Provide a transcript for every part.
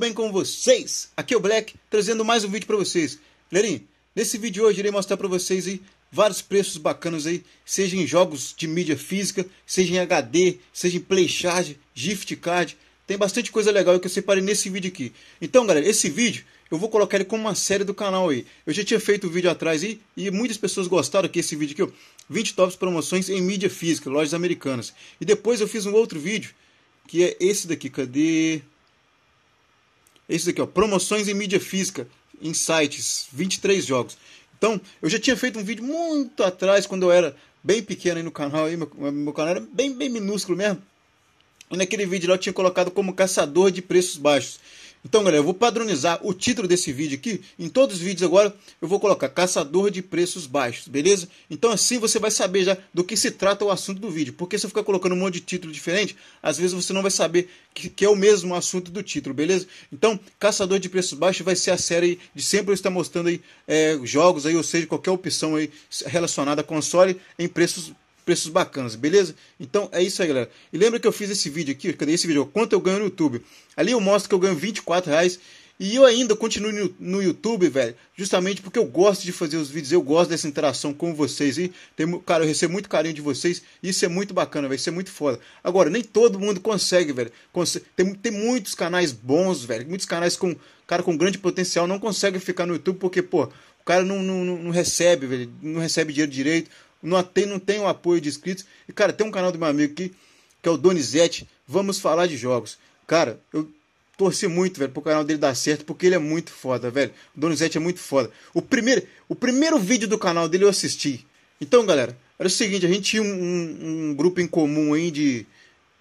bem com vocês? Aqui é o Black, trazendo mais um vídeo para vocês. Galerinha, nesse vídeo hoje irei mostrar para vocês aí vários preços bacanas aí, seja em jogos de mídia física, seja em HD, seja em Playcharge, Gift Card, tem bastante coisa legal que eu separei nesse vídeo aqui. Então, galera, esse vídeo eu vou colocar ele como uma série do canal aí. Eu já tinha feito o um vídeo atrás aí e muitas pessoas gostaram aqui esse vídeo aqui, ó, 20 tops promoções em mídia física, lojas americanas. E depois eu fiz um outro vídeo que é esse daqui, cadê? É isso aqui, ó, promoções em mídia física, em sites, 23 jogos. Então, eu já tinha feito um vídeo muito atrás, quando eu era bem pequeno aí no canal, aí, meu, meu canal era bem, bem minúsculo mesmo. E naquele vídeo lá eu tinha colocado como caçador de preços baixos. Então, galera, eu vou padronizar o título desse vídeo aqui. Em todos os vídeos agora, eu vou colocar caçador de preços baixos, beleza? Então, assim você vai saber já do que se trata o assunto do vídeo. Porque se eu ficar colocando um monte de título diferente, às vezes você não vai saber que, que é o mesmo assunto do título, beleza? Então, caçador de preços baixos vai ser a série de sempre eu estar mostrando aí é, jogos aí, ou seja, qualquer opção aí relacionada a console em preços preços bacanas, beleza? Então é isso aí, galera. E lembra que eu fiz esse vídeo aqui, cadê esse vídeo? Quanto eu ganho no YouTube? Ali eu mostro que eu ganho 24 reais e eu ainda continuo no, no YouTube, velho, justamente porque eu gosto de fazer os vídeos, eu gosto dessa interação com vocês. E, tem, cara, eu recebo muito carinho de vocês, isso é muito bacana, vai ser é muito foda. Agora, nem todo mundo consegue, velho. Consegue, tem, tem muitos canais bons, velho, muitos canais com, cara, com grande potencial não consegue ficar no YouTube porque, pô, o cara não, não, não recebe, velho, não recebe dinheiro direito, não tem, não tem o apoio de inscritos. E, cara, tem um canal do meu amigo aqui, que é o Donizete. Vamos falar de jogos. Cara, eu torci muito, velho, pro canal dele dar certo, porque ele é muito foda, velho. O Donizete é muito foda. O primeiro, o primeiro vídeo do canal dele eu assisti. Então, galera, era o seguinte, a gente tinha um, um, um grupo em comum aí de,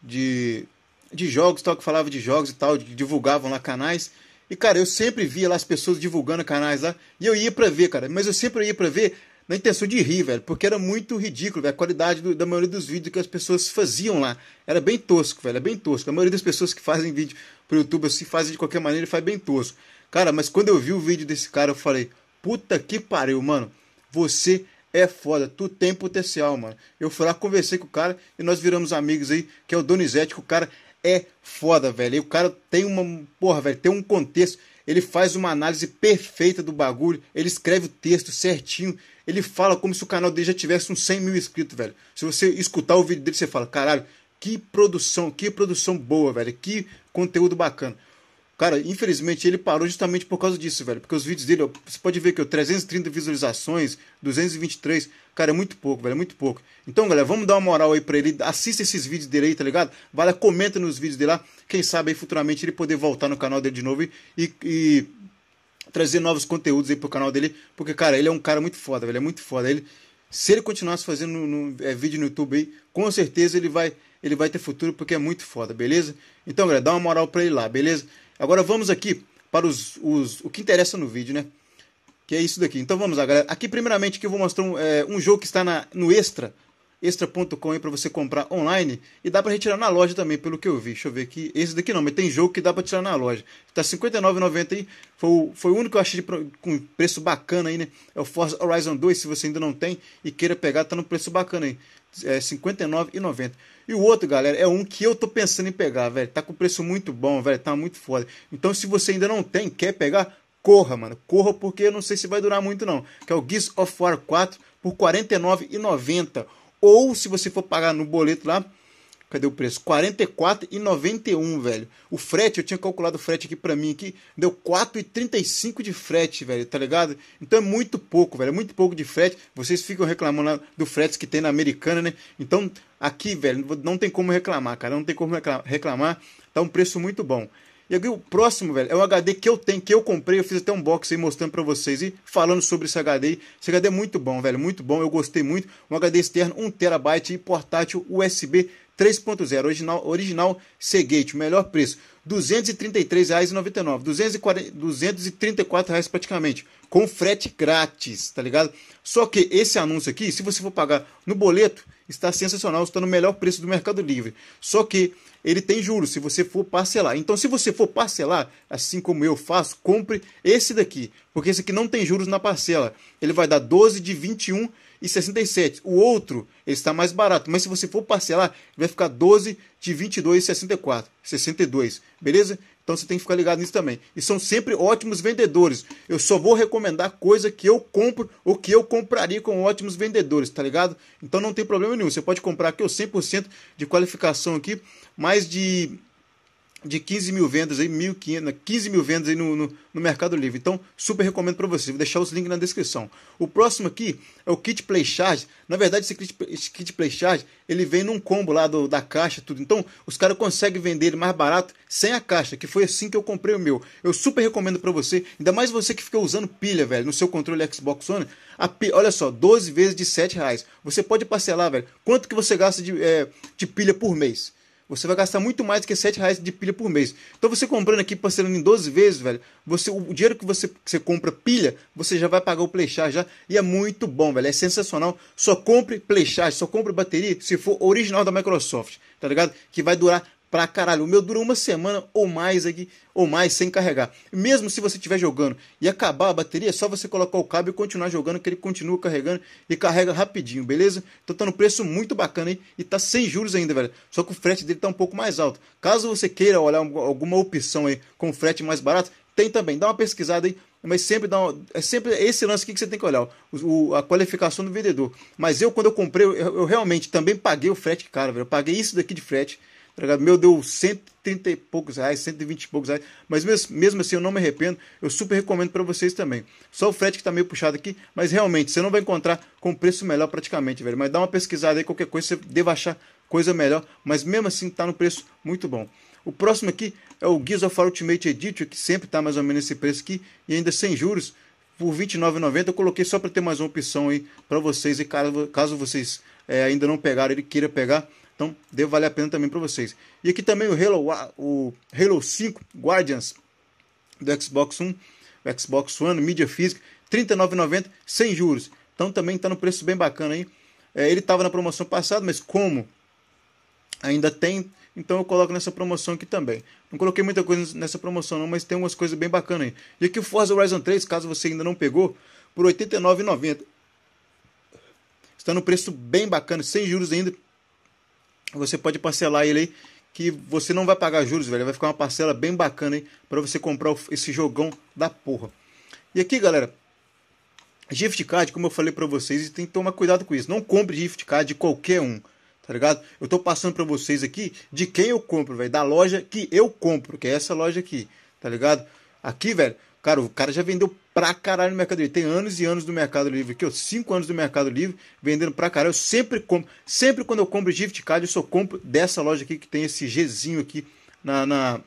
de, de jogos, tal, que falava de jogos e tal, divulgavam lá canais. E, cara, eu sempre via lá as pessoas divulgando canais lá, e eu ia pra ver, cara, mas eu sempre ia pra ver na intenção de rir, velho, porque era muito ridículo, velho, a qualidade do, da maioria dos vídeos que as pessoas faziam lá. Era bem tosco, velho, é bem tosco. A maioria das pessoas que fazem vídeo pro YouTube, se assim, fazem de qualquer maneira, faz bem tosco. Cara, mas quando eu vi o vídeo desse cara, eu falei, puta que pariu, mano, você é foda, tu tem potencial, mano. Eu fui lá, conversei com o cara e nós viramos amigos aí, que é o Donizete, que o cara é foda, velho. E o cara tem uma, porra, velho, tem um contexto ele faz uma análise perfeita do bagulho, ele escreve o texto certinho, ele fala como se o canal dele já tivesse uns 100 mil inscritos, velho. Se você escutar o vídeo dele, você fala, caralho, que produção, que produção boa, velho, que conteúdo bacana. Cara, infelizmente ele parou justamente por causa disso, velho. Porque os vídeos dele, você pode ver que 330 visualizações, 223. Cara, é muito pouco, velho, é muito pouco. Então, galera, vamos dar uma moral aí pra ele. Assista esses vídeos dele aí, tá ligado? Vai lá, comenta nos vídeos dele lá. Quem sabe aí futuramente ele poder voltar no canal dele de novo e, e trazer novos conteúdos aí pro canal dele. Porque, cara, ele é um cara muito foda, velho. É muito foda. Ele, se ele continuasse fazendo no, no, é, vídeo no YouTube aí, com certeza ele vai, ele vai ter futuro porque é muito foda, beleza? Então, galera, dá uma moral pra ele lá, beleza? Agora vamos aqui para os, os, o que interessa no vídeo, né? Que é isso daqui. Então vamos lá, galera. Aqui primeiramente que eu vou mostrar um, é, um jogo que está na, no extra extra.com aí para você comprar online e dá para retirar na loja também, pelo que eu vi. Deixa eu ver aqui. Esse daqui não, mas tem jogo que dá para tirar na loja. está 59,90 aí. Foi o, foi o único que eu achei de, com preço bacana aí, né? É o Forza Horizon 2, se você ainda não tem e queira pegar, tá no preço bacana aí. É 59,90. E o outro, galera, é um que eu tô pensando em pegar, velho. Tá com preço muito bom, velho. Tá muito foda. Então, se você ainda não tem, quer pegar, corra, mano. Corra porque eu não sei se vai durar muito não. Que é o Gears of War 4 por 49,90 ou se você for pagar no boleto lá, cadê o preço? R$ 44,91, velho. O frete, eu tinha calculado o frete aqui para mim aqui, deu e 4,35 de frete, velho, tá ligado? Então é muito pouco, velho, é muito pouco de frete. Vocês ficam reclamando do frete que tem na Americana, né? Então, aqui, velho, não tem como reclamar, cara, não tem como reclamar. Tá um preço muito bom. E aqui, o próximo, velho, é um HD que eu tenho, que eu comprei. Eu fiz até um box aí mostrando pra vocês e falando sobre esse HD. Esse HD é muito bom, velho, muito bom. Eu gostei muito. Um HD externo, 1TB e portátil USB 3.0, original, original Seagate, o melhor preço, R$ 233,99, R$ 234 reais praticamente, com frete grátis, tá ligado? Só que esse anúncio aqui, se você for pagar no boleto, está sensacional, está no melhor preço do Mercado Livre. Só que ele tem juros se você for parcelar. Então, se você for parcelar, assim como eu faço, compre esse daqui, porque esse aqui não tem juros na parcela. Ele vai dar 12 de 21 e 67. O outro ele está mais barato, mas se você for parcelar, vai ficar 12 de 22 e 64, 62, beleza? Então você tem que ficar ligado nisso também. E são sempre ótimos vendedores. Eu só vou recomendar coisa que eu compro ou que eu compraria com ótimos vendedores, tá ligado? Então não tem problema nenhum. Você pode comprar aqui eu 100% de qualificação aqui, mais de de 15 mil vendas aí, 15 mil vendas aí no, no, no Mercado Livre. Então, super recomendo para você Vou deixar os links na descrição. O próximo aqui é o Kit Play Charge. Na verdade, esse Kit, esse kit Play Charge, ele vem num combo lá do, da caixa, tudo. Então, os caras conseguem vender ele mais barato sem a caixa, que foi assim que eu comprei o meu. Eu super recomendo para você, ainda mais você que fica usando pilha, velho, no seu controle Xbox One. Pilha, olha só, 12 vezes de 7 reais. Você pode parcelar, velho. Quanto que você gasta de, é, de pilha por mês? Você vai gastar muito mais do que 7 reais de pilha por mês. Então você comprando aqui, parcelando em 12 vezes, velho, você, o dinheiro que você, que você compra pilha, você já vai pagar o Playchar já. E é muito bom, velho. É sensacional. Só compre Playchar, só compre bateria se for original da Microsoft, tá ligado? Que vai durar pra caralho. O meu dura uma semana ou mais aqui, ou mais sem carregar. Mesmo se você estiver jogando e acabar a bateria, é só você colocar o cabo e continuar jogando, que ele continua carregando e carrega rapidinho, beleza? Então tá no preço muito bacana aí e tá sem juros ainda, velho. Só que o frete dele tá um pouco mais alto. Caso você queira olhar alguma opção aí com frete mais barato, tem também. Dá uma pesquisada aí mas sempre dá uma, é sempre esse lance aqui que você tem que olhar, o, o, a qualificação do vendedor. Mas eu, quando eu comprei, eu, eu realmente também paguei o frete caro, velho. Eu paguei isso daqui de frete Tá Meu, deu 130 e poucos reais, 120 e poucos reais. Mas mesmo, mesmo assim, eu não me arrependo. Eu super recomendo para vocês também. Só o frete que tá meio puxado aqui, mas realmente, você não vai encontrar com preço melhor praticamente, velho. Mas dá uma pesquisada aí, qualquer coisa, você deve achar coisa melhor. Mas mesmo assim, tá no preço muito bom. O próximo aqui é o Gears of War Ultimate Edition, que sempre tá mais ou menos esse preço aqui. E ainda sem juros, por R$29,90. Eu coloquei só para ter mais uma opção aí para vocês. E caso, caso vocês é, ainda não pegaram, ele queira pegar então, deve valer a pena também para vocês. E aqui também o Halo, o Halo 5 Guardians do Xbox One, o Xbox One, mídia física, R$ 39,90 sem juros. Então também está no preço bem bacana aí. É, ele estava na promoção passada, mas como ainda tem, então eu coloco nessa promoção aqui também. Não coloquei muita coisa nessa promoção não, mas tem umas coisas bem bacanas aí. E aqui o Forza Horizon 3, caso você ainda não pegou, por R$ 89,90. Está no preço bem bacana, sem juros ainda, você pode parcelar ele aí, que você não vai pagar juros, velho. Vai ficar uma parcela bem bacana aí para você comprar esse jogão da porra. E aqui, galera, gift card, como eu falei para vocês, tem que tomar cuidado com isso. Não compre gift card de qualquer um, tá ligado? Eu tô passando para vocês aqui de quem eu compro, velho, da loja que eu compro, que é essa loja aqui, tá ligado? Aqui, velho, Cara, o cara já vendeu pra caralho no Mercado Livre. Tem anos e anos do Mercado Livre aqui, ó. Cinco anos do Mercado Livre, vendendo pra caralho. Eu sempre compro. Sempre quando eu compro gift card, eu só compro dessa loja aqui que tem esse Gzinho aqui na, na,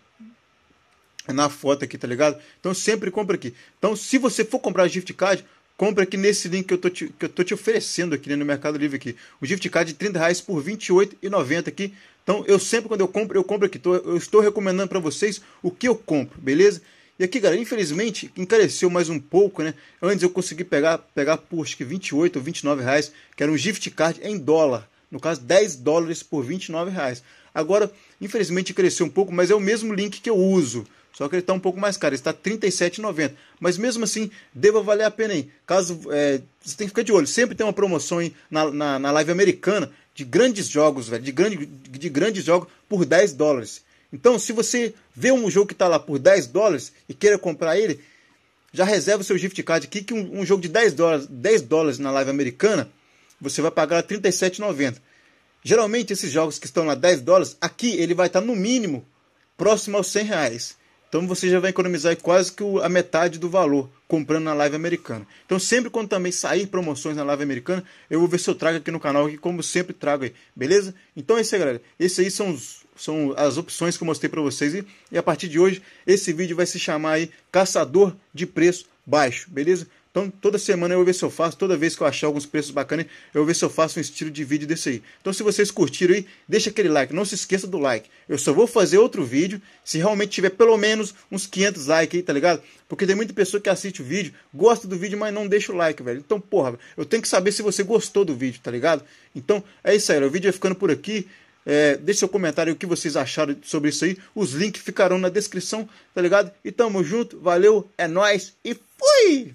na foto aqui, tá ligado? Então sempre compra aqui. Então, se você for comprar gift card, compra aqui nesse link que eu tô te, que eu tô te oferecendo aqui né, no Mercado Livre aqui. O gift card de 30 reais por e 28,90 aqui. Então eu sempre quando eu compro, eu compro aqui. Tô, então, eu estou recomendando para vocês o que eu compro, beleza? E aqui, galera, infelizmente, encareceu mais um pouco, né? Antes eu consegui pegar, pegar por acho que 28 ou 29 reais, que era um gift card em dólar. No caso, 10 dólares por 29 reais. Agora, infelizmente, cresceu um pouco, mas é o mesmo link que eu uso. Só que ele está um pouco mais caro, está R$ 37,90. Mas mesmo assim, deva valer a pena aí. Caso é, você tem que ficar de olho. Sempre tem uma promoção aí na, na, na live americana de grandes jogos, velho. De, grande, de grandes jogos por 10 dólares. Então, se você vê um jogo que está lá por 10 dólares e queira comprar ele, já reserva o seu gift card aqui, que um, um jogo de 10 dólares, 10 dólares na live americana, você vai pagar 37,90. Geralmente, esses jogos que estão lá 10 dólares, aqui ele vai estar tá, no mínimo próximo aos 100 reais. Então você já vai economizar quase que a metade do valor comprando na live americana. Então sempre quando também sair promoções na live americana, eu vou ver se eu trago aqui no canal, como sempre trago aí, beleza? Então é isso aí galera, esses aí são, os, são as opções que eu mostrei para vocês e, e a partir de hoje esse vídeo vai se chamar aí Caçador de Preço Baixo, beleza? Então, toda semana eu vou ver se eu faço, toda vez que eu achar alguns preços bacanas, eu vou ver se eu faço um estilo de vídeo desse aí. Então, se vocês curtiram aí, deixa aquele like, não se esqueça do like. Eu só vou fazer outro vídeo se realmente tiver pelo menos uns 500 likes aí, tá ligado? Porque tem muita pessoa que assiste o vídeo, gosta do vídeo, mas não deixa o like, velho. Então, porra, eu tenho que saber se você gostou do vídeo, tá ligado? Então, é isso aí, o vídeo vai ficando por aqui. É, deixe seu comentário o que vocês acharam sobre isso aí. Os links ficarão na descrição, tá ligado? E tamo junto, valeu, é nóis e fui!